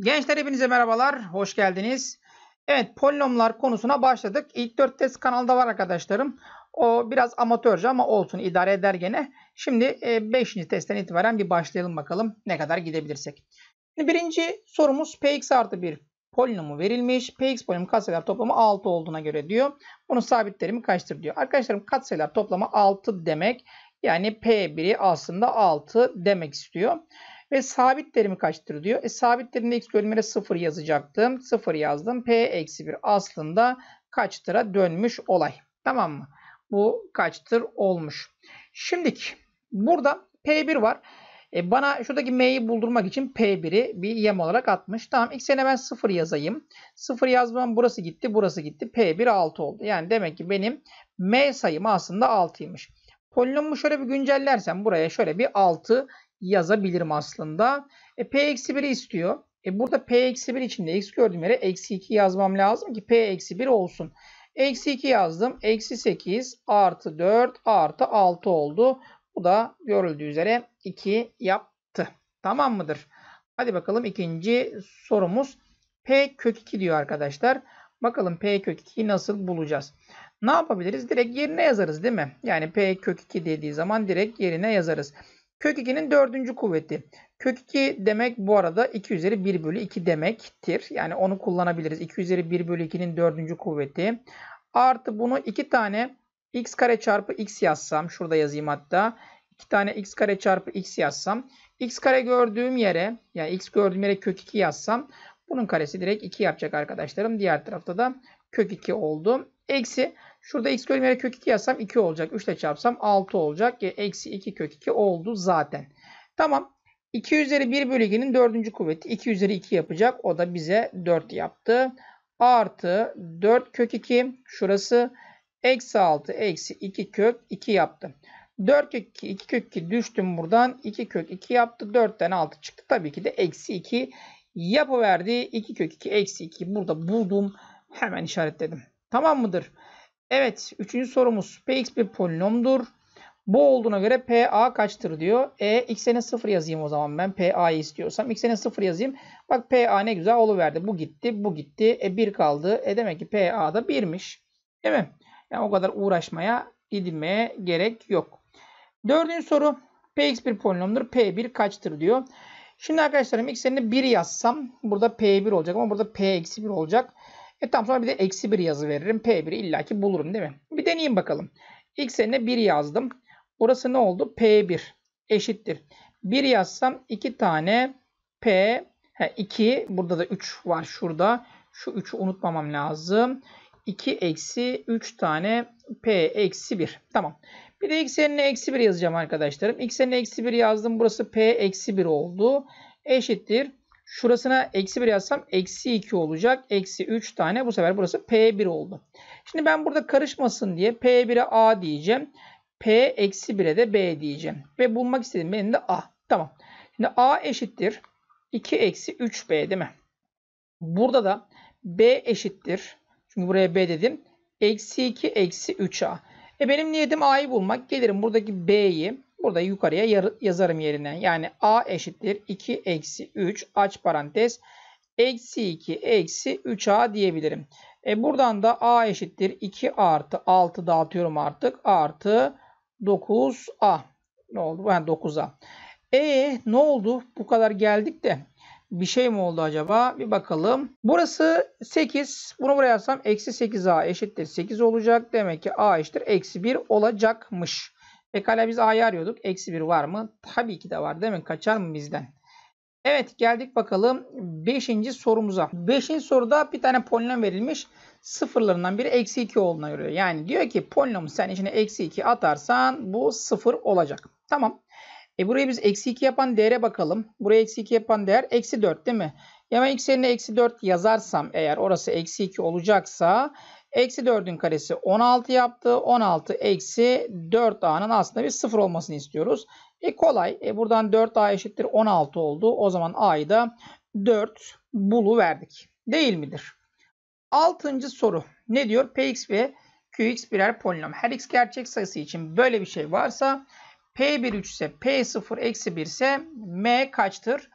Gençler hepinize merhabalar. Hoş geldiniz. Evet polinomlar konusuna başladık. İlk 4 test kanalda var arkadaşlarım. O biraz amatörce ama olsun idare eder gene. Şimdi 5. E, testten itibaren bir başlayalım bakalım ne kadar gidebilirsek. Şimdi birinci sorumuz px artı 1 polinomu verilmiş. px polinomu katsayılar toplamı 6 olduğuna göre diyor. Bunun sabit terimi kaçtır diyor. Arkadaşlarım katsayılar toplamı 6 demek. Yani p1'i aslında 6 demek istiyor. Ve sabit terimi kaçtır diyor. E, sabit terimde x bölümüne 0 yazacaktım. 0 yazdım. P eksi 1 aslında kaçtıra dönmüş olay. Tamam mı? Bu kaçtır olmuş. Şimdiki burada P1 var. E bana şuradaki m'yi buldurmak için P1'i bir yem olarak atmış. Tamam x'ine ben 0 yazayım. 0 yazmam burası gitti burası gitti. P1 6 oldu. Yani demek ki benim m sayım aslında 6'ymış. Polinomu şöyle bir güncellersem buraya şöyle bir 6 yazabilirim aslında. E, P-1'i istiyor. E, burada P-1 için de x gördüğüm yere eksi 2 yazmam lazım ki P-1 olsun. Eksi 2 yazdım. Eksi 8 artı 4 artı 6 oldu. Bu da görüldüğü üzere 2 yaptı. Tamam mıdır? Hadi bakalım ikinci sorumuz. P kök 2 diyor arkadaşlar. Bakalım P kök 2'yi nasıl bulacağız? Ne yapabiliriz? Direkt yerine yazarız değil mi? Yani P kök 2 dediği zaman direkt yerine yazarız. Kök 2'nin dördüncü kuvveti. Kök 2 demek bu arada 2 üzeri 1 bölü 2 demektir. Yani onu kullanabiliriz. 2 üzeri 1 bölü 2'nin dördüncü kuvveti. Artı bunu 2 tane x kare çarpı x yazsam. Şurada yazayım hatta. 2 tane x kare çarpı x yazsam. x kare gördüğüm yere yani x gördüğüm yere kök 2 yazsam. Bunun karesi direkt 2 yapacak arkadaşlarım. Diğer tarafta da kök 2 oldu. Eksi Şurada x bölüm yere kök 2 yazsam 2 olacak. 3 ile çarpsam 6 olacak. E, eksi 2 kök 2 oldu zaten. Tamam. 2 üzeri 1 bölü 4. kuvveti 2 üzeri 2 yapacak. O da bize 4 yaptı. Artı 4 kök 2 şurası eksi 6 eksi 2 kök 2 yaptı. 4 kök 2, 2 kök 2 düştüm buradan. 2 kök 2 yaptı. 4'ten 6 çıktı. Tabii ki de eksi 2 yapıverdi. 2 kök 2 eksi 2 burada buldum. Hemen işaretledim. Tamam mıdır? Evet. Üçüncü sorumuz. Px bir polinomdur. Bu olduğuna göre PA kaçtır diyor. E x'e 0 yazayım o zaman ben PA'yı istiyorsam. X'e 0 yazayım. Bak PA ne güzel oluverdi. Bu gitti, bu gitti. E 1 kaldı. E demek ki PA da 1'miş. Değil mi? Yani o kadar uğraşmaya, gidilmeye gerek yok. Dördüncü soru. Px bir polinomdur. P1 kaçtır diyor. Şimdi arkadaşlarım x'lerine 1 yazsam burada P1 olacak ama burada P-1 olacak. E tam sonra bir de eksi 1 yazı veririm. P1'i illaki bulurum değil mi? Bir deneyeyim bakalım. X yerine 1 yazdım. Burası ne oldu? P1 eşittir. 1 yazsam 2 tane P, he, 2 burada da 3 var şurada. Şu 3'ü unutmamam lazım. 2 eksi 3 tane P eksi 1. Tamam. Bir de x yerine eksi 1 yazacağım arkadaşlarım. x yerine eksi 1 yazdım. Burası P eksi 1 oldu. Eşittir. Şurasına eksi 1 yazsam eksi 2 olacak. Eksi 3 tane. Bu sefer burası P1 oldu. Şimdi ben burada karışmasın diye P1'e A diyeceğim. P eksi 1'e de B diyeceğim. Ve bulmak istediğim benim de A. Tamam. Şimdi A eşittir. 2 eksi 3B değil mi? Burada da B eşittir. Çünkü buraya B dedim. Eksi 2 eksi 3A. E benim niyetim A'yı bulmak. Gelirim buradaki B'yi Burada yukarıya yazarım yerine. Yani a eşittir 2 eksi 3 aç parantez eksi 2 eksi 3a diyebilirim. E buradan da a eşittir 2 artı 6 dağıtıyorum artık artı 9a. Ne oldu? Ben yani 9a. E ne oldu? Bu kadar geldik de bir şey mi oldu acaba? Bir bakalım. Burası 8. Bunu buraya yazsam eksi 8a eşittir 8 olacak. Demek ki a eşittir eksi 1 olacakmış. Pekala biz a'yı arıyorduk. Eksi 1 var mı? Tabii ki de var değil mi? Kaçar mı bizden? Evet geldik bakalım 5. sorumuza. 5. soruda bir tane polinom verilmiş. Sıfırlarından biri eksi 2 olduğuna göre. Yani diyor ki polinomu sen içine eksi 2 atarsan bu sıfır olacak. Tamam. E burayı biz eksi 2 yapan değere bakalım. Buraya eksi 2 yapan değer eksi 4 değil mi? Ya ben x yerine eksi 4 yazarsam eğer orası eksi 2 olacaksa Eksi 4'ün karesi 16 yaptı. 16 eksi 4a'nın aslında bir sıfır olmasını istiyoruz. E kolay. E buradan 4a eşittir 16 oldu. O zaman a'yı da 4 bulu verdik. Değil midir? Altıncı soru. Ne diyor? Px ve Qx birer polinom. Her x gerçek sayısı için böyle bir şey varsa P1 3 ise P0 eksi 1 ise M kaçtır?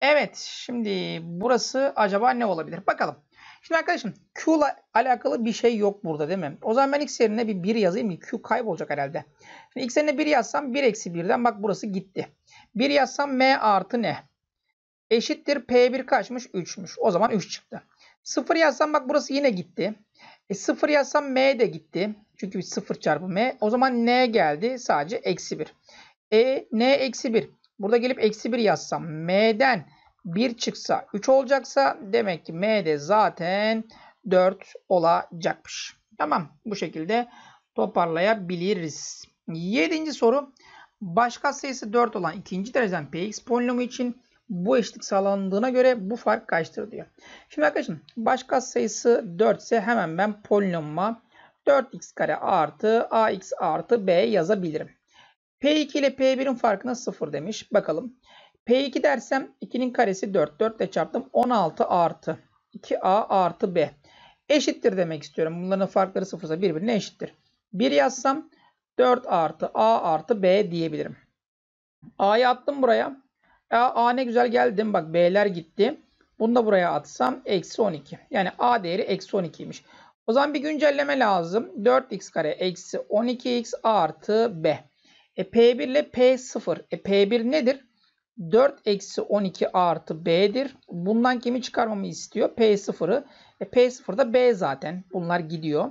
Evet. Şimdi burası acaba ne olabilir? Bakalım. Şimdi arkadaşım Q ile alakalı bir şey yok burada değil mi? O zaman ben x yerine bir 1 yazayım ki Q kaybolacak herhalde. Şimdi x yerine 1 yazsam 1 eksi 1'den bak burası gitti. 1 yazsam m artı ne? Eşittir P1 kaçmış? 3'müş. O zaman 3 çıktı. 0 yazsam bak burası yine gitti. E 0 yazsam m de gitti. Çünkü 0 çarpı m. O zaman n geldi sadece eksi 1. E n eksi 1. Burada gelip eksi 1 yazsam m'den 1 çıksa 3 olacaksa demek ki M de zaten 4 olacakmış. Tamam bu şekilde toparlayabiliriz. 7. soru. Başka sayısı 4 olan ikinci dereceden Px polinomu için bu eşitlik sağlandığına göre bu fark kaçtır diyor. Şimdi arkadaşım başka sayısı 4 ise hemen ben polinoma 4x kare artı ax artı b yazabilirim. P2 ile P1'in farkına 0 demiş. Bakalım P2 dersem 2'nin karesi 4. 4 ile çarptım. 16 artı 2A artı B. Eşittir demek istiyorum. Bunların farkları sıfırsa birbirine eşittir. 1 yazsam 4 artı A artı B diyebilirim. A'yı attım buraya. A, A ne güzel geldim. Bak B'ler gitti. Bunu da buraya atsam eksi 12. Yani A değeri eksi 12'ymiş. O zaman bir güncelleme lazım. 4x kare eksi 12x artı B. E P1 ile P0. E P1 nedir? 4 eksi 12 artı b'dir. Bundan kimi çıkarmamı istiyor? P0'ı. E, P0 da b zaten. Bunlar gidiyor.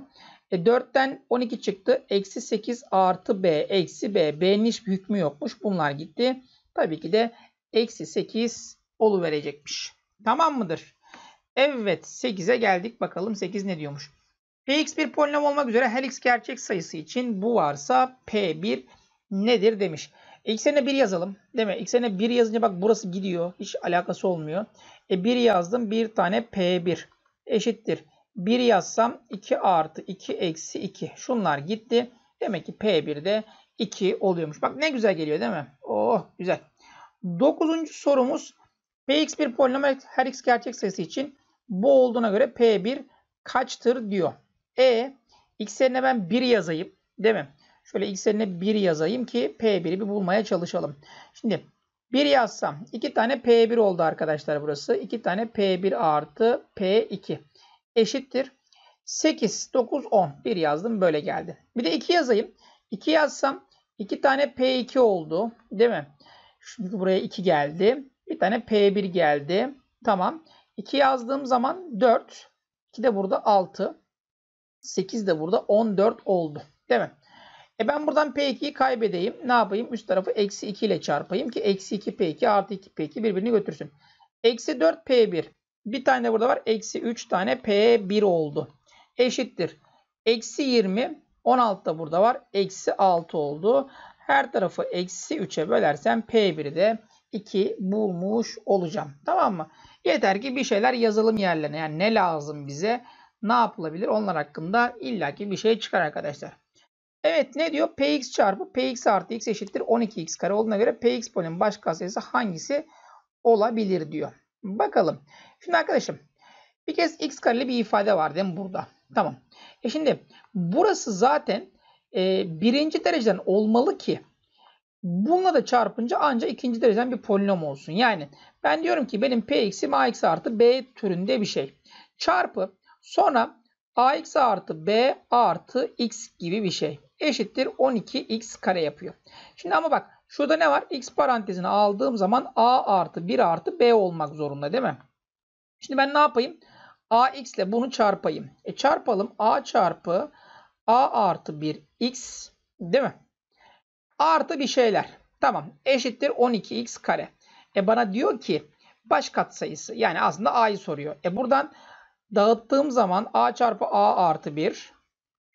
E, 4'ten 12 çıktı. Eksi 8 artı b eksi b. B'nin hiçbir hükmü yokmuş. Bunlar gitti. Tabii ki de eksi 8 verecekmiş. Tamam mıdır? Evet 8'e geldik. Bakalım 8 ne diyormuş? Px bir polinom olmak üzere her x gerçek sayısı için bu varsa P1 nedir demiş. X'ine bir yazalım. Değil mi? X'ine bir yazınca bak burası gidiyor. Hiç alakası olmuyor. E bir yazdım. Bir tane P1 eşittir. bir yazsam 2 artı 2 eksi 2. Şunlar gitti. Demek ki P1'de 2 oluyormuş. Bak ne güzel geliyor değil mi? Oh güzel. Dokuzuncu sorumuz Px bir polinom her x gerçek sayısı için bu olduğuna göre P1 kaçtır diyor. E x yerine ben 1 yazayım değil mi? Şöyle x yerine 1 yazayım ki P1'i bir bulmaya çalışalım. Şimdi 1 yazsam 2 tane P1 oldu arkadaşlar burası. 2 tane P1 artı P2 eşittir. 8, 9, 10. 1 yazdım böyle geldi. Bir de 2 yazayım. 2 yazsam 2 tane P2 oldu değil mi? Çünkü buraya 2 geldi. Bir tane P1 geldi. Tamam. 2 yazdığım zaman 4. 2 de burada 6. 8 de burada 14 oldu. Değil mi? E ben buradan P2'yi kaybedeyim. Ne yapayım? Üst tarafı eksi 2 ile çarpayım ki eksi 2 P2 artı 2 P2 birbirini götürsün. Eksi 4 P1. Bir tane de burada var. Eksi 3 tane P1 oldu. Eşittir. Eksi 20. 16 da burada var. Eksi 6 oldu. Her tarafı eksi 3'e bölersem P1'i de 2 bulmuş olacağım. Tamam mı? Yeter ki bir şeyler yazılım yerlerine. Yani ne lazım bize? Ne yapılabilir? Onlar hakkında illaki bir şey çıkar arkadaşlar. Evet ne diyor? Px çarpı Px artı x eşittir 12x kare olduğuna göre Px polinin baş katsayısı hangisi olabilir diyor. Bakalım. Şimdi arkadaşım bir kez x kareli bir ifade var değil mi burada? Tamam. E şimdi burası zaten e, birinci dereceden olmalı ki bununla da çarpınca ancak ikinci dereceden bir polinom olsun. Yani ben diyorum ki benim px'im ax artı b türünde bir şey. Çarpı sonra ax artı b artı x gibi bir şey eşittir 12x kare yapıyor. Şimdi ama bak şurada ne var? x parantezini aldığım zaman a artı 1 artı b olmak zorunda değil mi? Şimdi ben ne yapayım? ax ile bunu çarpayım. E çarpalım. a çarpı a artı 1 x değil mi? Artı bir şeyler. Tamam. Eşittir 12x kare. E bana diyor ki baş katsayısı yani aslında a'yı soruyor. E buradan dağıttığım zaman a çarpı a artı 1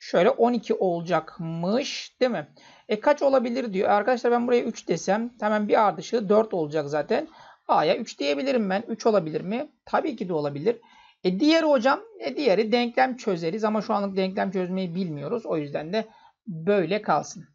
Şöyle 12 olacakmış değil mi? E kaç olabilir diyor. Arkadaşlar ben buraya 3 desem hemen bir ardışı 4 olacak zaten. A'ya 3 diyebilirim ben. 3 olabilir mi? Tabii ki de olabilir. E diğeri hocam, e diğeri denklem çözeriz ama şu anlık denklem çözmeyi bilmiyoruz. O yüzden de böyle kalsın.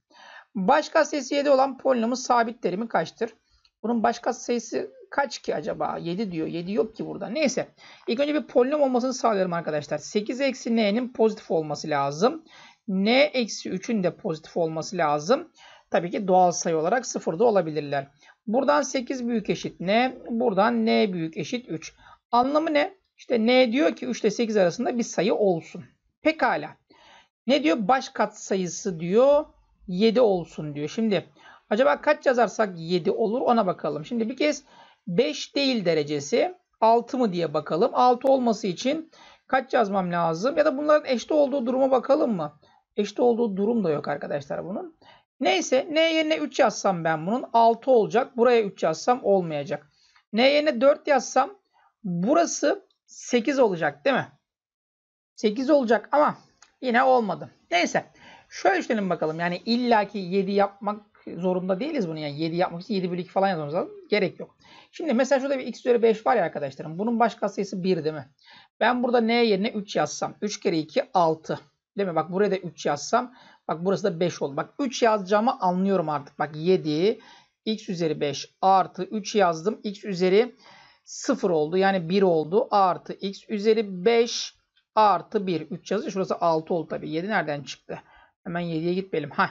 Başka sayısı 7 olan polinomun sabit terimi kaçtır? Bunun başka sayısı kaç ki acaba? 7 diyor. 7 yok ki burada. Neyse. İlk önce bir polinom olmasını sağlayalım arkadaşlar. 8 eksi n'nin pozitif olması lazım. n eksi 3'ün de pozitif olması lazım. Tabii ki doğal sayı olarak sıfırda olabilirler. Buradan 8 büyük eşit n. Buradan n büyük eşit 3. Anlamı ne? İşte n diyor ki 3 ile 8 arasında bir sayı olsun. Pekala. Ne diyor? Baş kat sayısı diyor 7 olsun diyor. Şimdi acaba kaç yazarsak 7 olur ona bakalım. Şimdi bir kez 5 değil derecesi 6 mı diye bakalım. 6 olması için kaç yazmam lazım? Ya da bunların eşit olduğu duruma bakalım mı? Eşit olduğu durum da yok arkadaşlar bunun. Neyse n yerine 3 yazsam ben bunun 6 olacak. Buraya 3 yazsam olmayacak. n yerine 4 yazsam burası 8 olacak değil mi? 8 olacak ama yine olmadı. Neyse şöyle düşünelim bakalım. Yani illaki 7 yapmak zorunda değiliz bunu. Yani 7 yapmak için 7 bölü 2 falan yazmamız lazım. Gerek yok. Şimdi mesela şurada bir x üzeri 5 var ya arkadaşlarım. Bunun baş katsayısı 1 değil mi? Ben burada n yerine 3 yazsam. 3 kere 2 6. Değil mi? Bak buraya da 3 yazsam. Bak burası da 5 oldu. Bak 3 yazacağımı anlıyorum artık. Bak 7 x üzeri 5 artı 3 yazdım. x üzeri 0 oldu. Yani 1 oldu. Artı x üzeri 5 artı 1. 3 yazıyor. Şurası 6 oldu tabii. 7 nereden çıktı? Hemen 7'ye gitmeyelim. Hah.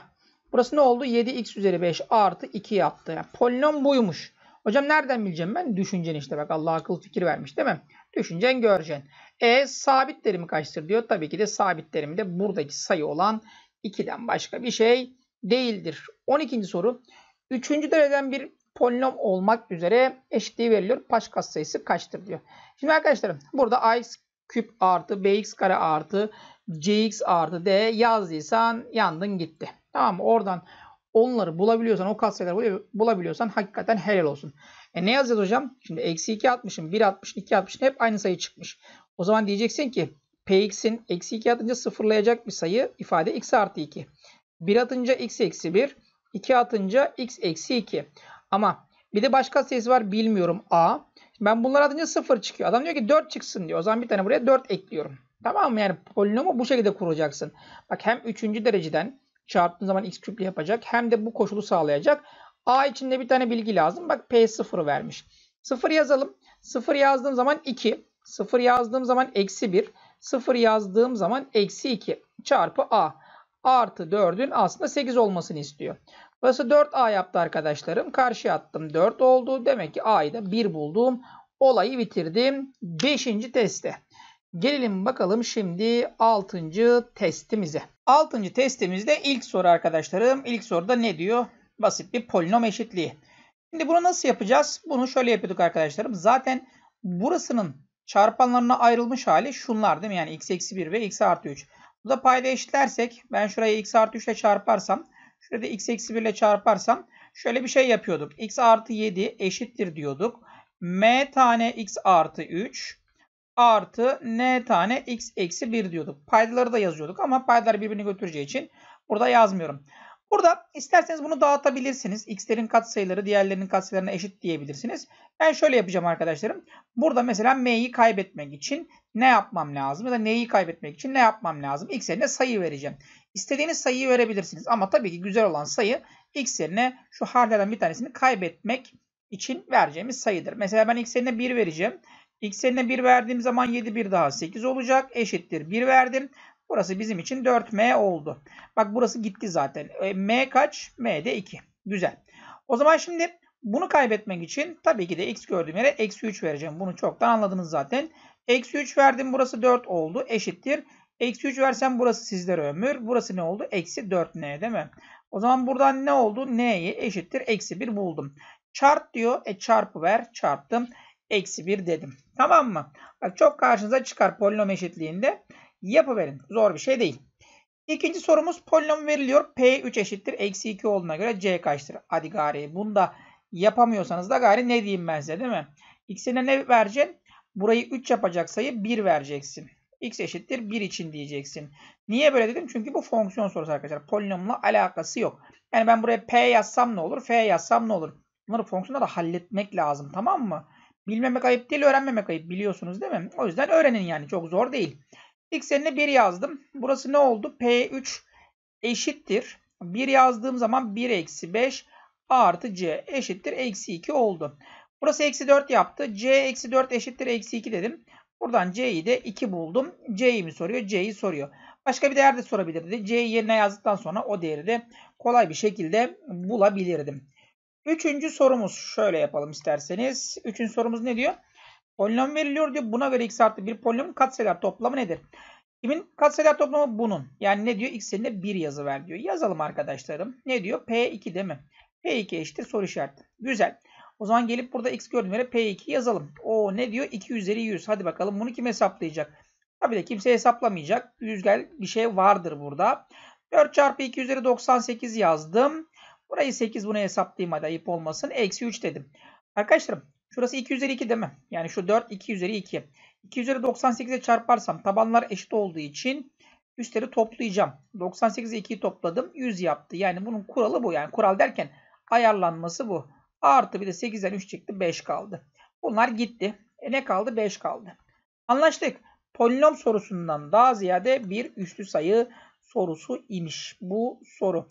Burası ne oldu? 7x üzeri 5 artı 2 yaptı. Yani polinom buymuş. Hocam nereden bileceğim ben? Düşüncen işte bak Allah akıl fikir vermiş değil mi? Düşüncen göreceksin. E sabit terimi kaçtır diyor. Tabii ki de sabit terim de buradaki sayı olan 2'den başka bir şey değildir. 12. soru. 3. dereceden bir polinom olmak üzere eşitliği veriliyor. Paşkas sayısı kaçtır diyor. Şimdi arkadaşlarım burada ax küp artı bx kare artı cx artı d yazdıysan yandın gitti. Tamam mı? Oradan onları bulabiliyorsan, o katsayıları bulabiliyorsan hakikaten helal olsun. E ne yazacağız hocam? Şimdi eksi 2 atmışım, 1 atmışım, 2 atmışım. Hep aynı sayı çıkmış. O zaman diyeceksin ki px'in eksi 2 atınca sıfırlayacak bir sayı ifade x artı 2. 1 atınca x eksi 1, 2 atınca x eksi 2. Ama bir de başka sayısı var bilmiyorum a. Ben bunlar atınca 0 çıkıyor. Adam diyor ki 4 çıksın diyor. O zaman bir tane buraya 4 ekliyorum. Tamam mı? Yani polinomu bu şekilde kuracaksın. Bak hem 3. dereceden çarptığın zaman x küple yapacak. Hem de bu koşulu sağlayacak. A içinde bir tane bilgi lazım. Bak P0 vermiş. 0 yazalım. 0 yazdığım zaman 2. 0 yazdığım zaman eksi 1. 0 yazdığım zaman eksi 2 çarpı A. Artı 4'ün aslında 8 olmasını istiyor. Burası 4A yaptı arkadaşlarım. Karşıya attım 4 oldu. Demek ki A'yı da 1 buldum. Olayı bitirdim. 5. teste. Gelelim bakalım şimdi 6. testimize. 6. testimizde ilk soru arkadaşlarım. İlk soruda ne diyor? Basit bir polinom eşitliği. Şimdi bunu nasıl yapacağız? Bunu şöyle yapıyorduk arkadaşlarım. Zaten burasının çarpanlarına ayrılmış hali şunlar değil mi? Yani x eksi 1 ve x artı 3. Bu da payda eşitlersek ben şurayı x artı 3 ile çarparsam şurada x eksi 1 ile çarparsam şöyle bir şey yapıyorduk. x artı 7 eşittir diyorduk. m tane x artı 3 artı n tane x eksi 1 diyorduk. Paydaları da yazıyorduk ama paydalar birbirini götüreceği için burada yazmıyorum. Burada isterseniz bunu dağıtabilirsiniz. X'lerin katsayıları diğerlerinin katsayılarına eşit diyebilirsiniz. Ben şöyle yapacağım arkadaşlarım. Burada mesela m'yi kaybetmek için ne yapmam lazım? Ya da n'yi kaybetmek için ne yapmam lazım? X yerine sayı vereceğim. İstediğiniz sayıyı verebilirsiniz. Ama tabii ki güzel olan sayı x yerine şu harflerden bir tanesini kaybetmek için vereceğimiz sayıdır. Mesela ben x yerine 1 vereceğim. X eline 1 verdiğim zaman 7 1 daha 8 olacak. Eşittir 1 verdim. Burası bizim için 4M oldu. Bak burası gitti zaten. E, M kaç? M de 2. Güzel. O zaman şimdi bunu kaybetmek için tabii ki de x gördüğüm yere eksi 3 vereceğim. Bunu çoktan anladınız zaten. Eksi 3 verdim. Burası 4 oldu. Eşittir. Eksi 3 versem burası sizlere ömür. Burası ne oldu? Eksi 4n değil mi? O zaman buradan ne oldu? N'yi eşittir. Eksi 1 buldum. Çarp diyor. E çarpı ver. Çarptım. Eksi 1 dedim. Tamam mı? Bak çok karşınıza çıkar polinom eşitliğinde. Yapıverin. Zor bir şey değil. İkinci sorumuz polinom veriliyor. P3 eşittir. Eksi 2 olduğuna göre C kaçtır? Hadi gari. Bunu da yapamıyorsanız da gari ne diyeyim ben size değil mi? X'ine ne vereceksin? Burayı 3 yapacak sayı 1 vereceksin. X eşittir 1 için diyeceksin. Niye böyle dedim? Çünkü bu fonksiyon sorusu arkadaşlar. Polinomla alakası yok. Yani ben buraya P yazsam ne olur? F yazsam ne olur? Bunları da halletmek lazım. Tamam mı? Bilmemek ayıp değil, öğrenmemek ayıp biliyorsunuz değil mi? O yüzden öğrenin yani çok zor değil. X'lerine 1 yazdım. Burası ne oldu? P3 eşittir. 1 yazdığım zaman 1 eksi 5 artı C eşittir eksi 2 oldu. Burası eksi 4 yaptı. C eksi 4 eşittir eksi 2 dedim. Buradan C'yi de 2 buldum. C'yi mi soruyor? C'yi soruyor. Başka bir değer de sorabilirdi. C'yi yerine yazdıktan sonra o değeri de kolay bir şekilde bulabilirdim. Üçüncü sorumuz şöyle yapalım isterseniz. Üçüncü sorumuz ne diyor? Polinom veriliyor diyor. Buna göre x artı bir polinomun katsayılar toplamı nedir? Kimin katsayılar toplamı? Bunun. Yani ne diyor? X yerine 1 yazı ver diyor. Yazalım arkadaşlarım. Ne diyor? P2 değil mi? P2 eşittir soru işareti. Güzel. O zaman gelip burada x gördüğüm yere P2 yazalım. O ne diyor? 2 üzeri 100. Hadi bakalım bunu kim hesaplayacak? Tabi de kimse hesaplamayacak. Yüzgel bir şey vardır burada. 4 çarpı 2 üzeri 98 yazdım. Burayı 8 buna hesaplayayım hadi ayıp olmasın. Eksi 3 dedim. Arkadaşlarım şurası 2 üzeri 2 değil mi? Yani şu 4 2 üzeri 2. 2 üzeri 98'e çarparsam tabanlar eşit olduğu için üstleri toplayacağım. 98'e 2'yi topladım. 100 yaptı. Yani bunun kuralı bu. Yani kural derken ayarlanması bu. Artı bir de 8'den 3 çıktı. 5 kaldı. Bunlar gitti. E ne kaldı? 5 kaldı. Anlaştık. Polinom sorusundan daha ziyade bir üslü sayı sorusu imiş bu soru.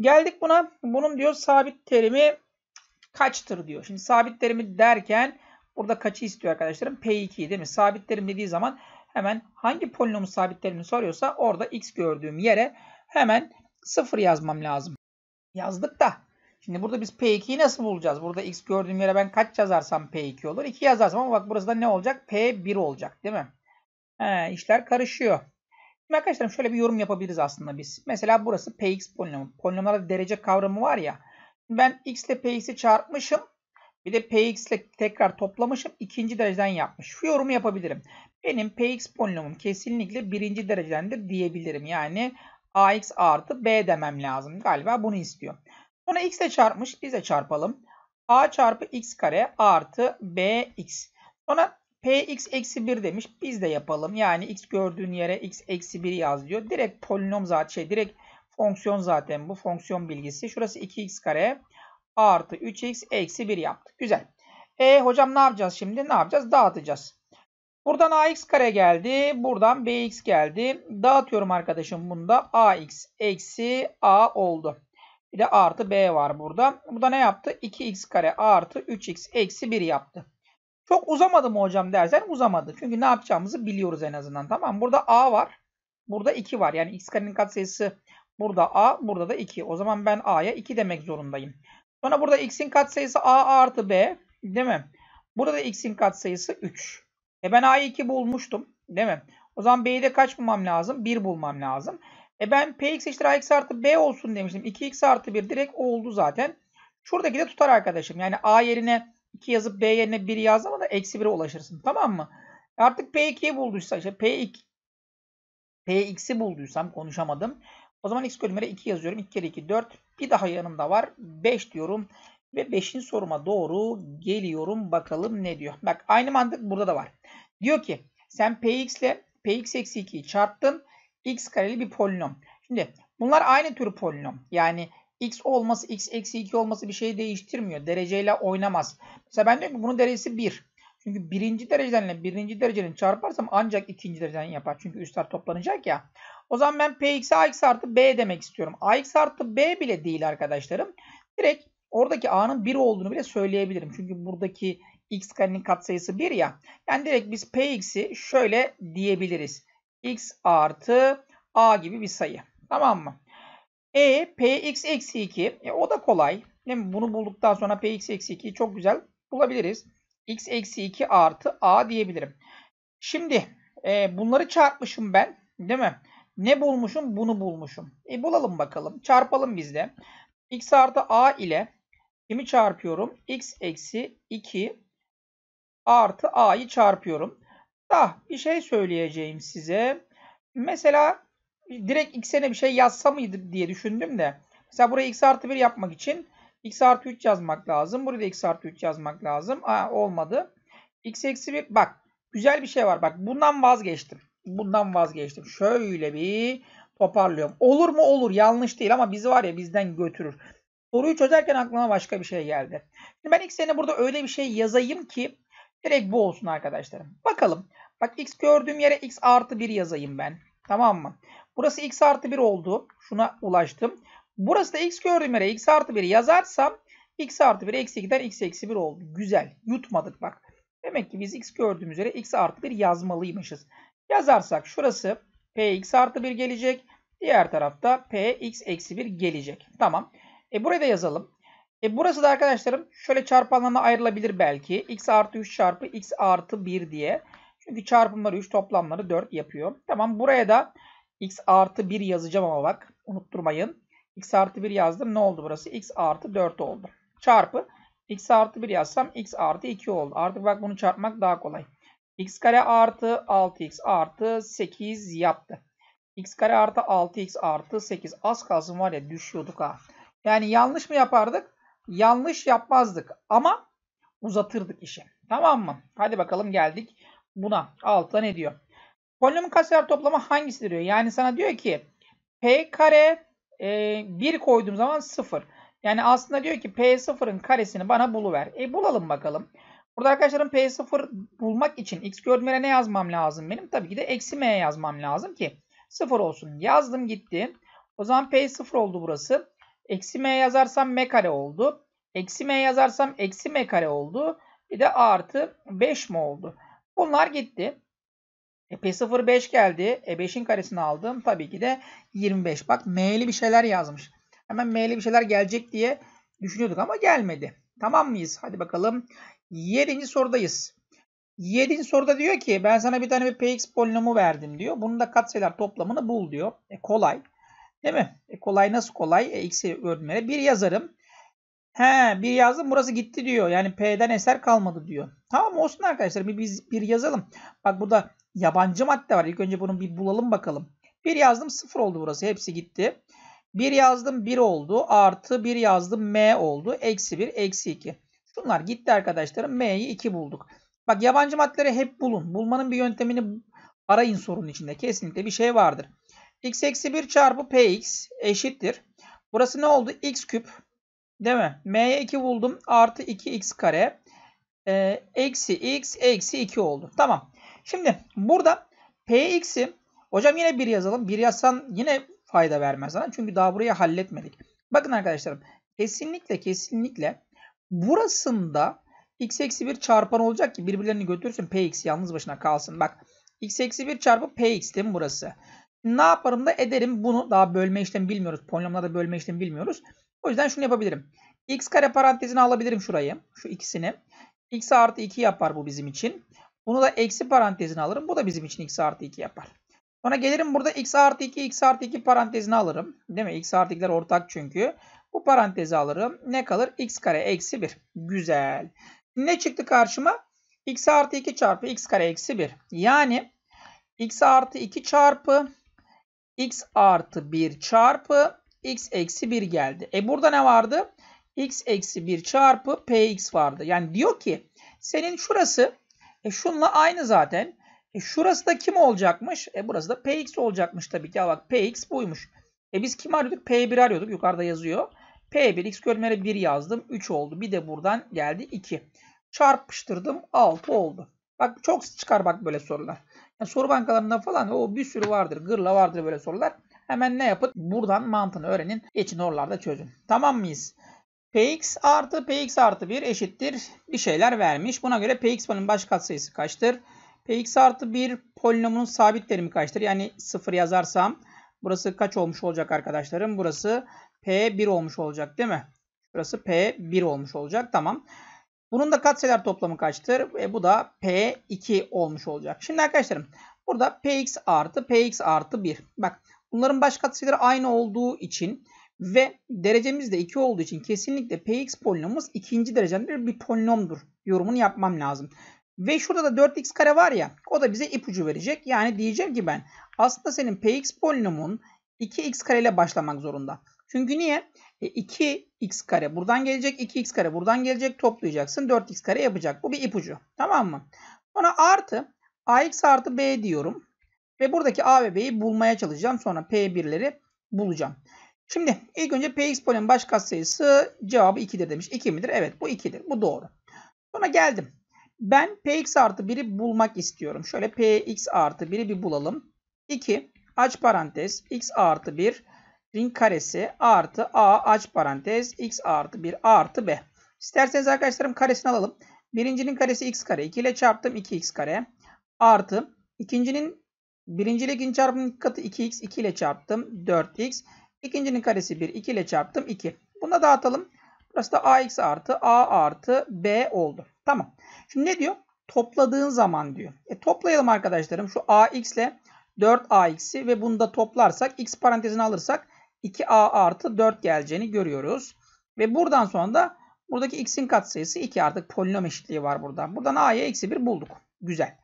Geldik buna. Bunun diyor sabit terimi kaçtır diyor. Şimdi sabit terimi derken burada kaçı istiyor arkadaşlarım? P2 değil mi? Sabit terim dediği zaman hemen hangi polinomun sabit terimini soruyorsa orada x gördüğüm yere hemen 0 yazmam lazım. Yazdık da. Şimdi burada biz P2'yi nasıl bulacağız? Burada x gördüğüm yere ben kaç yazarsam P2 olur? 2 yazarsam ama bak burası da ne olacak? P1 olacak değil mi? He, işler karışıyor. Şimdi arkadaşlarım şöyle bir yorum yapabiliriz aslında biz. Mesela burası px polinomu. Polinomlarda derece kavramı var ya. Ben x ile px'i çarpmışım. Bir de px ile tekrar toplamışım. ikinci dereceden yapmış. Şu yorumu yapabilirim. Benim px polinomum kesinlikle birinci derecedendir diyebilirim. Yani ax artı b demem lazım. Galiba bunu istiyor. Sonra x ile çarpmış. Biz de çarpalım. a çarpı x kare artı bx. Sonra px eksi 1 demiş. Biz de yapalım. Yani x gördüğün yere x eksi 1 yaz diyor. Direkt polinom zaten şey direkt fonksiyon zaten bu fonksiyon bilgisi. Şurası 2x kare artı 3x eksi 1 yaptık. Güzel. E hocam ne yapacağız şimdi? Ne yapacağız? Dağıtacağız. Buradan ax kare geldi. Buradan bx geldi. Dağıtıyorum arkadaşım bunda. ax eksi a oldu. Bir de artı b var burada. Bu da ne yaptı? 2x kare artı 3x eksi 1 yaptı. Çok uzamadı mı hocam dersen uzamadı. Çünkü ne yapacağımızı biliyoruz en azından. Tamam Burada A var. Burada 2 var. Yani x karenin katsayısı burada A, burada da 2. O zaman ben A'ya 2 demek zorundayım. Sonra burada x'in katsayısı A artı B. Değil mi? Burada da x'in katsayısı 3. E ben A'yı 2 bulmuştum. Değil mi? O zaman B'yi de kaç bulmam lazım? 1 bulmam lazım. E ben Px eşittir Ax artı B olsun demiştim. 2x artı 1 direkt oldu zaten. Şuradaki de tutar arkadaşım. Yani A yerine 2 yazıp B yerine 1 yazdım ama da eksi 1'e ulaşırsın. Tamam mı? Artık P2'yi bulduysa işte P2 Px'i bulduysam konuşamadım. O zaman x bölümüne 2 yazıyorum. 2 kere 2 4. Bir daha yanımda var. 5 diyorum. Ve 5. soruma doğru geliyorum. Bakalım ne diyor. Bak aynı mantık burada da var. Diyor ki sen Px ile Px eksi 2'yi çarptın. X kareli bir polinom. Şimdi bunlar aynı tür polinom. Yani x olması, x eksi 2 olması bir şey değiştirmiyor. Dereceyle oynamaz. Mesela ben diyorum ki bunun derecesi 1. Çünkü birinci derecedenle birinci derecenin çarparsam ancak ikinci dereceden yapar. Çünkü üstler toplanacak ya. O zaman ben px ax artı b demek istiyorum. ax artı b bile değil arkadaşlarım. Direkt oradaki a'nın 1 olduğunu bile söyleyebilirim. Çünkü buradaki x karenin katsayısı 1 ya. Yani direkt biz px'i şöyle diyebiliriz. x artı a gibi bir sayı. Tamam mı? E px eksi 2. E, o da kolay. Değil mi? Bunu bulduktan sonra px eksi 2'yi çok güzel bulabiliriz. x eksi 2 artı a diyebilirim. Şimdi e, bunları çarpmışım ben. Değil mi? Ne bulmuşum? Bunu bulmuşum. E bulalım bakalım. Çarpalım biz de. x artı a ile kimi çarpıyorum? x eksi 2 artı a'yı çarpıyorum. Daha bir şey söyleyeceğim size. Mesela direkt x'e bir şey yazsa mıydı diye düşündüm de. Mesela buraya x artı 1 yapmak için x artı 3 yazmak lazım. burada da x artı 3 yazmak lazım. Aa, olmadı. x eksi 1 bak güzel bir şey var. Bak bundan vazgeçtim. Bundan vazgeçtim. Şöyle bir toparlıyorum. Olur mu olur yanlış değil ama bizi var ya bizden götürür. Soruyu çözerken aklıma başka bir şey geldi. Şimdi ben x'e burada öyle bir şey yazayım ki direkt bu olsun arkadaşlarım. Bakalım. Bak x gördüğüm yere x artı 1 yazayım ben. Tamam mı? Burası x artı 1 oldu. Şuna ulaştım. Burası da x gördüğüm yere x artı 1 yazarsam x artı 1 eksi 2'den x eksi 1 oldu. Güzel. Yutmadık bak. Demek ki biz x gördüğümüz yere x artı 1 yazmalıymışız. Yazarsak şurası px artı 1 gelecek. Diğer tarafta px eksi 1 gelecek. Tamam. E buraya da yazalım. E burası da arkadaşlarım şöyle çarpanlarına ayrılabilir belki. x artı 3 çarpı x artı 1 diye. Çünkü çarpımları 3 toplamları 4 yapıyor. Tamam buraya da x artı 1 yazacağım ama bak unutturmayın. x artı 1 yazdım. Ne oldu burası? x artı 4 oldu. Çarpı x artı 1 yazsam x artı 2 oldu. Artık bak bunu çarpmak daha kolay. x kare artı 6x artı 8 yaptı. x kare artı 6x artı 8 az kalsın var ya düşüyorduk ha. Yani yanlış mı yapardık? Yanlış yapmazdık ama uzatırdık işi. Tamam mı? Hadi bakalım geldik buna. Altta ne diyor? Polinomun katsayılar toplamı hangisidir diyor. Yani sana diyor ki p kare e, 1 koyduğum zaman 0. Yani aslında diyor ki p0'ın karesini bana buluver. E bulalım bakalım. Burada arkadaşlarım p0 bulmak için x görmene ne yazmam lazım benim? Tabii ki de eksi m yazmam lazım ki 0 olsun. Yazdım gitti. O zaman p0 oldu burası. Eksi m yazarsam m kare oldu. Eksi m yazarsam eksi m kare oldu. Bir de artı 5 mi oldu? Bunlar gitti. E P0 5 geldi. E 5'in karesini aldım. Tabii ki de 25. Bak M'li bir şeyler yazmış. Hemen M'li bir şeyler gelecek diye düşünüyorduk ama gelmedi. Tamam mıyız? Hadi bakalım. 7. sorudayız. 7. soruda diyor ki ben sana bir tane bir px polinomu verdim diyor. Bunun da katsayılar toplamını bul diyor. E, kolay. Değil mi? E, kolay nasıl kolay? E, x'i öğrenmeye bir yazarım. He bir yazdım burası gitti diyor. Yani P'den eser kalmadı diyor. Tamam olsun arkadaşlar bir, biz bir yazalım. Bak burada yabancı madde var. İlk önce bunu bir bulalım bakalım. 1 yazdım 0 oldu burası. Hepsi gitti. 1 yazdım 1 oldu. Artı 1 yazdım M oldu. Eksi 1 eksi 2. Şunlar gitti arkadaşlarım. M'yi 2 bulduk. Bak yabancı maddeleri hep bulun. Bulmanın bir yöntemini arayın sorunun içinde. Kesinlikle bir şey vardır. x eksi 1 çarpı px eşittir. Burası ne oldu? x küp. Değil mi? M'ye 2 buldum. Artı 2x kare. Ee, eksi x eksi 2 oldu. Tamam. Şimdi burada px'i hocam yine bir yazalım. bir yazsan yine fayda vermez sana. Çünkü daha burayı halletmedik. Bakın arkadaşlarım kesinlikle kesinlikle burasında x eksi 1 çarpan olacak ki birbirlerini götürsün px yalnız başına kalsın. Bak x eksi 1 çarpı px değil mi burası? Ne yaparım da ederim bunu daha bölme işlemi bilmiyoruz. Polinomlarda bölme işlemi bilmiyoruz. O yüzden şunu yapabilirim. x kare parantezini alabilirim şurayı. Şu ikisini. x artı 2 yapar bu bizim için. Bunu da eksi parantezine alırım. Bu da bizim için x artı 2 yapar. Sonra gelirim burada x artı 2, x artı 2 parantezine alırım. Değil mi? x artı 2'ler ortak çünkü. Bu parantezi alırım. Ne kalır? x kare eksi 1. Güzel. Ne çıktı karşıma? x artı 2 çarpı x kare eksi 1. Yani x artı 2 çarpı x artı 1 çarpı x eksi 1 geldi. E burada ne vardı? x eksi 1 çarpı px vardı. Yani diyor ki senin şurası e şunla aynı zaten. E şurası da kim olacakmış? E burası da Px olacakmış tabii ki. Ya bak Px buymuş. E biz kim arıyorduk? P1 arıyorduk. Yukarıda yazıyor. P1 x bölümüne 1 yazdım. 3 oldu. Bir de buradan geldi 2. Çarpıştırdım. 6 oldu. Bak çok çıkar bak böyle sorular. Yani soru bankalarında falan o bir sürü vardır. Gırla vardır böyle sorular. Hemen ne yapın? Buradan mantığını öğrenin. Geçin oralarda çözün. Tamam mıyız? Px artı Px artı 1 eşittir. Bir şeyler vermiş. Buna göre Px bölümünün baş katsayısı kaçtır? Px artı 1 polinomunun sabit terimi kaçtır? Yani 0 yazarsam burası kaç olmuş olacak arkadaşlarım? Burası P1 olmuş olacak değil mi? Burası P1 olmuş olacak. Tamam. Bunun da katsayılar toplamı kaçtır? E, bu da P2 olmuş olacak. Şimdi arkadaşlarım burada Px artı Px artı 1. Bak bunların baş katsayıları aynı olduğu için ve derecemiz de 2 olduğu için kesinlikle px polinomumuz ikinci dereceden bir polinomdur yorumunu yapmam lazım. Ve şurada da 4x kare var ya o da bize ipucu verecek. Yani diyeceğim ki ben aslında senin px polinomun 2x kare ile başlamak zorunda. Çünkü niye? E, 2x kare buradan gelecek 2x kare buradan gelecek toplayacaksın 4x kare yapacak. Bu bir ipucu tamam mı? Sonra artı ax artı b diyorum. Ve buradaki a ve b'yi bulmaya çalışacağım. Sonra p1'leri bulacağım. Şimdi ilk önce Px polinomun baş katsayısı cevabı 2'dir demiş. 2 midir? Evet bu 2'dir. Bu doğru. Sonra geldim. Ben Px artı 1'i bulmak istiyorum. Şöyle Px artı 1'i bir bulalım. 2 aç parantez x artı 1 karesi artı a aç parantez x artı 1 artı b. İsterseniz arkadaşlarım karesini alalım. Birincinin karesi x kare. 2 ile çarptım 2x kare. Artı ikincinin birinci çarpım katı 2x. 2 ile çarptım 4x. İkincinin karesi 1. 2 ile çarptım 2. Buna dağıtalım. Burası da ax artı a artı b oldu. Tamam. Şimdi ne diyor? Topladığın zaman diyor. E, toplayalım arkadaşlarım. Şu ax ile 4ax'i ve bunu da toplarsak x parantezini alırsak 2a artı 4 geleceğini görüyoruz. Ve buradan sonra da buradaki x'in katsayısı 2 artık polinom eşitliği var burada. Buradan a'ya eksi 1 bulduk. Güzel.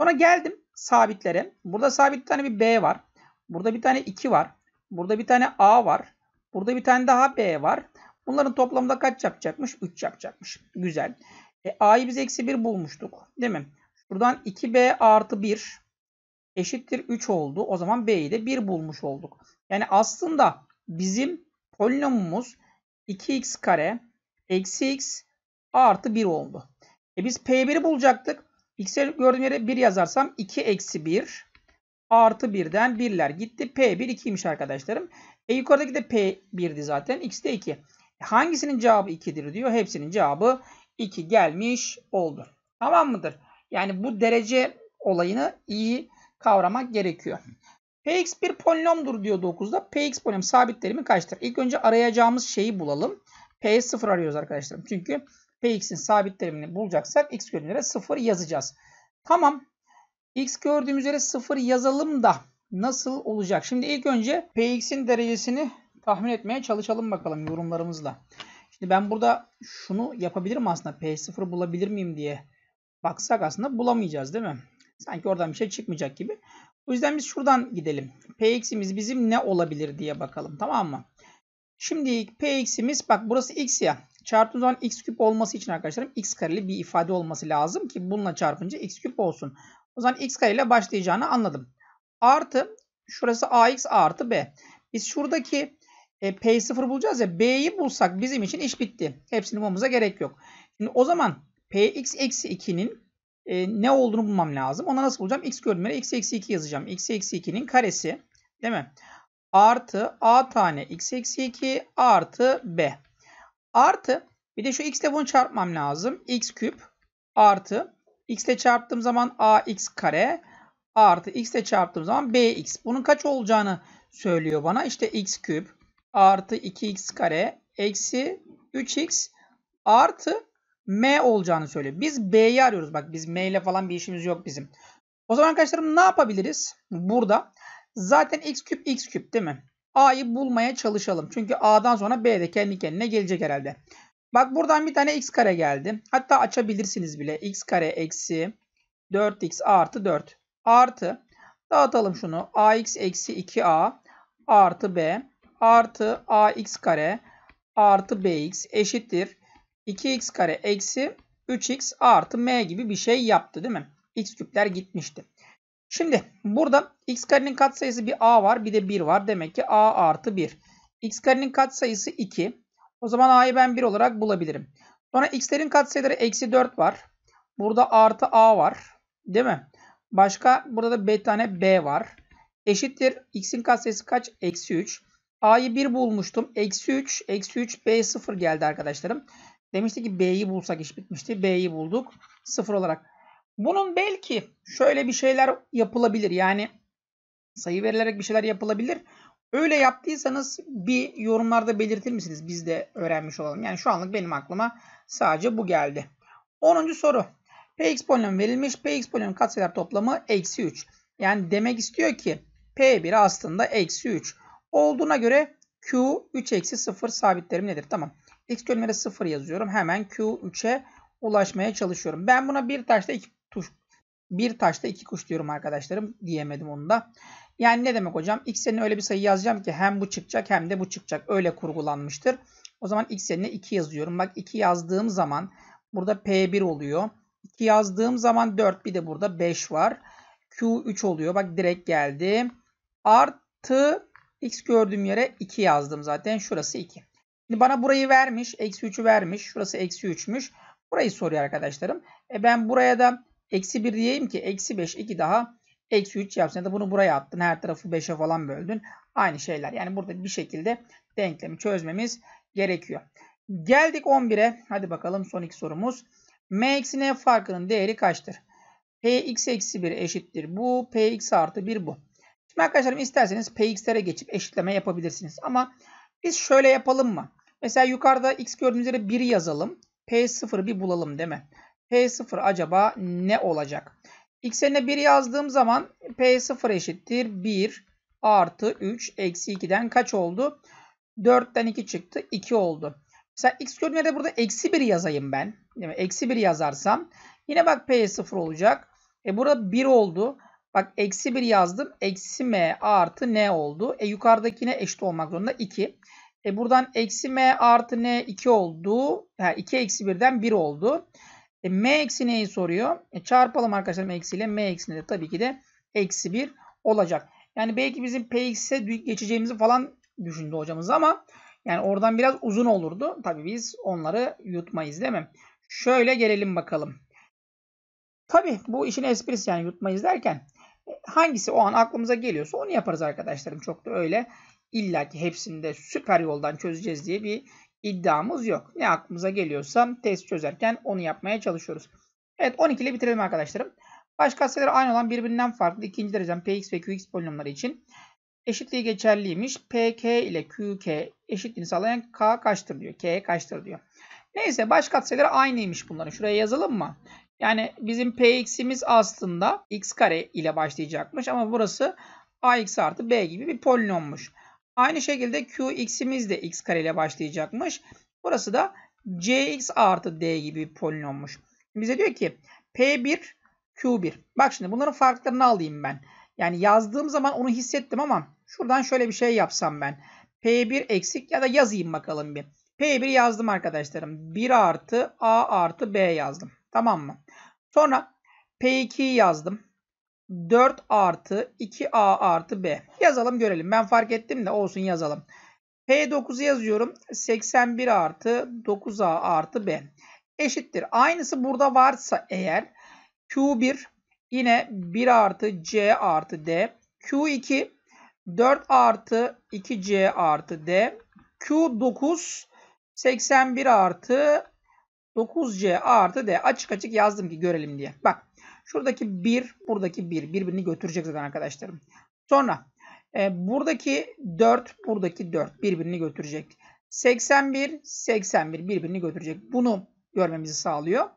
Sonra geldim sabitlere. Burada sabit bir tane bir b var. Burada bir tane 2 var. Burada bir tane A var. Burada bir tane daha B var. Bunların toplamda kaç yapacakmış? 3 yapacakmış. Güzel. E, A'yı biz eksi 1 bulmuştuk. Değil mi? Buradan 2B artı 1 eşittir 3 oldu. O zaman B'yi de 1 bulmuş olduk. Yani aslında bizim polinomumuz 2x kare eksi x artı 1 oldu. E biz P1'i bulacaktık. X'e gördüğüm yere 1 yazarsam 2 eksi 1 Artı birden birler gitti. P1 2'ymiş arkadaşlarım. E yukarıdaki de P1'di zaten. X de 2. E, hangisinin cevabı 2'dir diyor. Hepsinin cevabı 2 gelmiş oldu. Tamam mıdır? Yani bu derece olayını iyi kavramak gerekiyor. Px bir polinomdur diyor 9'da. Px polinom sabitlerimi kaçtır? İlk önce arayacağımız şeyi bulalım. P0 arıyoruz arkadaşlarım. Çünkü Px'in sabit derimini bulacaksak x yönüne 0 yazacağız. Tamam. X gördüğüm üzere 0 yazalım da nasıl olacak? Şimdi ilk önce Px'in derecesini tahmin etmeye çalışalım bakalım yorumlarımızla. Şimdi ben burada şunu yapabilirim aslında. P0 bulabilir miyim diye baksak aslında bulamayacağız değil mi? Sanki oradan bir şey çıkmayacak gibi. O yüzden biz şuradan gidelim. Px'imiz bizim ne olabilir diye bakalım tamam mı? Şimdi Px'imiz bak burası x ya. Çarptığımız zaman x küp olması için arkadaşlarım x kareli bir ifade olması lazım ki bununla çarpınca x küp olsun. O zaman x kare ile başlayacağını anladım. Artı şurası ax artı b. Biz şuradaki e, P0 bulacağız ya. B'yi bulsak bizim için iş bitti. Hepsini bulmamıza gerek yok. Şimdi o zaman Px eksi 2'nin e, ne olduğunu bulmam lazım. Ona nasıl bulacağım? X görünmeli. X eksi 2 yazacağım. X eksi 2'nin karesi. Değil mi? Artı A tane X eksi 2 artı B. Artı bir de şu X ile bunu çarpmam lazım. X küp artı x ile çarptığım zaman ax kare artı x ile çarptığım zaman bx. Bunun kaç olacağını söylüyor bana. İşte x küp artı 2x kare eksi 3x artı m olacağını söylüyor. Biz b'yi arıyoruz. Bak biz m ile falan bir işimiz yok bizim. O zaman arkadaşlarım ne yapabiliriz? Burada zaten x küp x küp değil mi? a'yı bulmaya çalışalım. Çünkü a'dan sonra b de kendi kendine gelecek herhalde. Bak buradan bir tane x kare geldi. Hatta açabilirsiniz bile. x kare eksi 4x artı 4 artı dağıtalım şunu. ax eksi 2a artı b artı ax kare artı bx eşittir. 2x kare eksi 3x artı m gibi bir şey yaptı değil mi? x küpler gitmişti. Şimdi burada x karenin katsayısı bir a var bir de 1 var. Demek ki a artı 1. x karenin katsayısı 2. O zaman a'yı ben 1 olarak bulabilirim. Sonra x'lerin katsayıları eksi 4 var. Burada artı a var. Değil mi? Başka burada da b tane b var. Eşittir. X'in katsayısı kaç? Eksi 3. A'yı 1 bulmuştum. Eksi 3. Eksi 3 B 0 geldi arkadaşlarım. Demişti ki B'yi bulsak iş bitmişti. B'yi bulduk. 0 olarak. Bunun belki şöyle bir şeyler yapılabilir. Yani sayı verilerek bir şeyler yapılabilir. Öyle yaptıysanız bir yorumlarda belirtir misiniz? Biz de öğrenmiş olalım. Yani şu anlık benim aklıma sadece bu geldi. 10. soru. Px polinom verilmiş. Px polinom katsayılar toplamı eksi 3. Yani demek istiyor ki P1 aslında eksi 3. Olduğuna göre Q 3 eksi 0 sabitlerim nedir? Tamam. X bölümüne 0 yazıyorum. Hemen Q 3'e ulaşmaya çalışıyorum. Ben buna bir taşta iki tuş bir taşta iki kuş diyorum arkadaşlarım. Diyemedim onu da. Yani ne demek hocam? X'lerine öyle bir sayı yazacağım ki hem bu çıkacak hem de bu çıkacak. Öyle kurgulanmıştır. O zaman x yerine 2 yazıyorum. Bak 2 yazdığım zaman burada P1 oluyor. 2 yazdığım zaman 4 bir de burada 5 var. Q3 oluyor. Bak direkt geldi. Artı x gördüğüm yere 2 yazdım zaten. Şurası 2. Şimdi bana burayı vermiş. Eksi 3'ü vermiş. Şurası eksi 3'müş. Burayı soruyor arkadaşlarım. E ben buraya da eksi 1 diyeyim ki eksi 5 2 daha eksi 3 yapsın ya da bunu buraya attın her tarafı 5'e falan böldün. Aynı şeyler. Yani burada bir şekilde denklemi çözmemiz gerekiyor. Geldik 11'e. Hadi bakalım son iki sorumuz. M eksi N farkının değeri kaçtır? Px eksi 1 eşittir. Bu Px artı 1 bu. Şimdi arkadaşlarım isterseniz Px'lere geçip eşitleme yapabilirsiniz. Ama biz şöyle yapalım mı? Mesela yukarıda x gördüğünüz yere 1 yazalım. P0 bir bulalım değil mi? P0 acaba ne olacak? X yerine 1 yazdığım zaman P0 eşittir 1 artı 3 eksi 2'den kaç oldu? 4'ten 2 çıktı 2 oldu. Mesela x görünmede burada eksi 1 yazayım ben. Yani eksi 1 yazarsam yine bak P0 olacak. E burada 1 oldu. Bak eksi 1 yazdım. Eksi m artı n oldu. E yukarıdakine eşit olmak zorunda 2. E buradan eksi m artı n 2 oldu. Ha, 2 eksi 1'den 1 oldu. E, m eksi neyi soruyor? E, çarpalım arkadaşlarım, m eksiyle. m eksini de tabii ki de eksi 1 olacak. Yani belki bizim px'e geçeceğimizi falan düşündü hocamız ama yani oradan biraz uzun olurdu. Tabii biz onları yutmayız değil mi? Şöyle gelelim bakalım. Tabii bu işin esprisi yani yutmayız derken e, hangisi o an aklımıza geliyorsa onu yaparız arkadaşlarım. Çok da öyle Illaki ki hepsini de süper yoldan çözeceğiz diye bir iddiamız yok. Ne aklımıza geliyorsa test çözerken onu yapmaya çalışıyoruz. Evet 12 ile bitirelim arkadaşlarım. Baş katsayıları aynı olan birbirinden farklı ikinci derecen Px ve Qx polinomları için eşitliği geçerliymiş. PK ile QK eşitliğini sağlayan K kaçtır diyor. K kaçtır diyor. Neyse baş katsayıları aynıymış bunların. Şuraya yazalım mı? Yani bizim Px'imiz aslında x kare ile başlayacakmış ama burası ax artı b gibi bir polinommuş. Aynı şekilde qx'imiz de x kare ile başlayacakmış. Burası da cx artı d gibi bir polinommuş. Bize diyor ki p1 q1. Bak şimdi bunların farklarını alayım ben. Yani yazdığım zaman onu hissettim ama şuradan şöyle bir şey yapsam ben. p1 eksik ya da yazayım bakalım bir. p1 yazdım arkadaşlarım. 1 artı a artı b yazdım. Tamam mı? Sonra p2 yazdım. 4 artı 2a artı b. Yazalım görelim. Ben fark ettim de olsun yazalım. P9'u yazıyorum. 81 artı 9a artı b. Eşittir. Aynısı burada varsa eğer Q1 yine 1 artı c artı d. Q2 4 artı 2c artı d. Q9 81 artı 9c artı d. Açık açık yazdım ki görelim diye. Bak Şuradaki 1, buradaki 1. Bir, birbirini götürecek zaten arkadaşlarım. Sonra e, buradaki 4, buradaki 4. Birbirini götürecek. 81, 81 birbirini götürecek. Bunu görmemizi sağlıyor.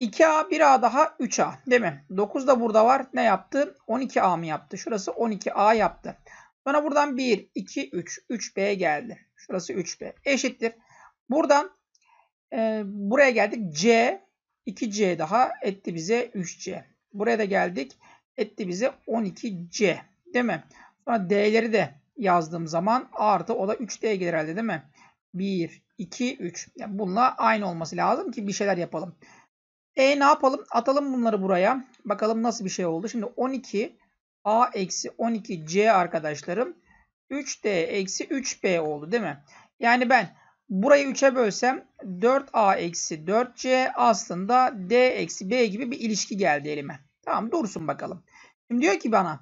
2A, 1A daha 3A değil mi? 9 da burada var. Ne yaptı? 12A mı yaptı? Şurası 12A yaptı. Sonra buradan 1, 2, 3. 3B geldi. Şurası 3B. Eşittir. Buradan e, buraya geldik. C, 2C daha etti bize 3C. Buraya da geldik. Etti bize 12C. Değil mi? Sonra D'leri de yazdığım zaman artı o da 3D gelir herhalde değil mi? 1, 2, 3. Yani bununla aynı olması lazım ki bir şeyler yapalım. E ne yapalım? Atalım bunları buraya. Bakalım nasıl bir şey oldu. Şimdi 12 A eksi 12 C arkadaşlarım. 3D eksi 3B oldu değil mi? Yani ben Burayı 3'e bölsem 4A eksi 4C aslında D eksi B gibi bir ilişki geldi elime. Tamam dursun bakalım. Şimdi diyor ki bana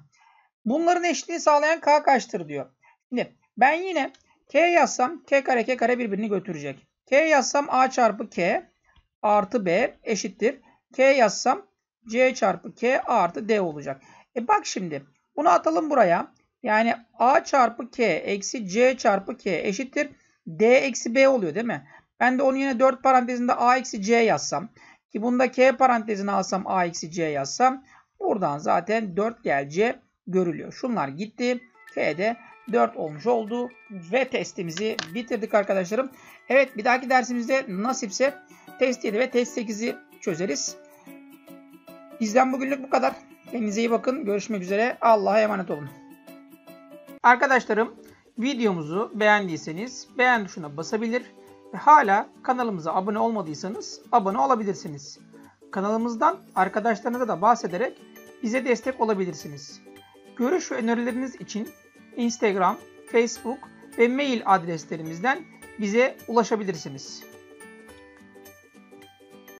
bunların eşliğini sağlayan K kaçtır diyor. Şimdi ben yine K yazsam K kare K kare birbirini götürecek. K yazsam A çarpı K artı B eşittir. K yazsam C çarpı K artı D olacak. E bak şimdi bunu atalım buraya. Yani A çarpı K eksi C çarpı K eşittir. D eksi B oluyor değil mi? Ben de onu yine 4 parantezinde A eksi C yazsam ki bunda K parantezine alsam A eksi C yazsam buradan zaten 4 gelce görülüyor. Şunlar gitti. K'de 4 olmuş oldu ve testimizi bitirdik arkadaşlarım. Evet bir dahaki dersimizde nasipse test 7 ve test 8'i çözeriz. Bizden bugünlük bu kadar. Kendinize iyi bakın. Görüşmek üzere. Allah'a emanet olun. Arkadaşlarım Videomuzu beğendiyseniz beğen tuşuna basabilir ve hala kanalımıza abone olmadıysanız abone olabilirsiniz. Kanalımızdan arkadaşlarınıza da bahsederek bize destek olabilirsiniz. Görüş ve önerileriniz için Instagram, Facebook ve mail adreslerimizden bize ulaşabilirsiniz.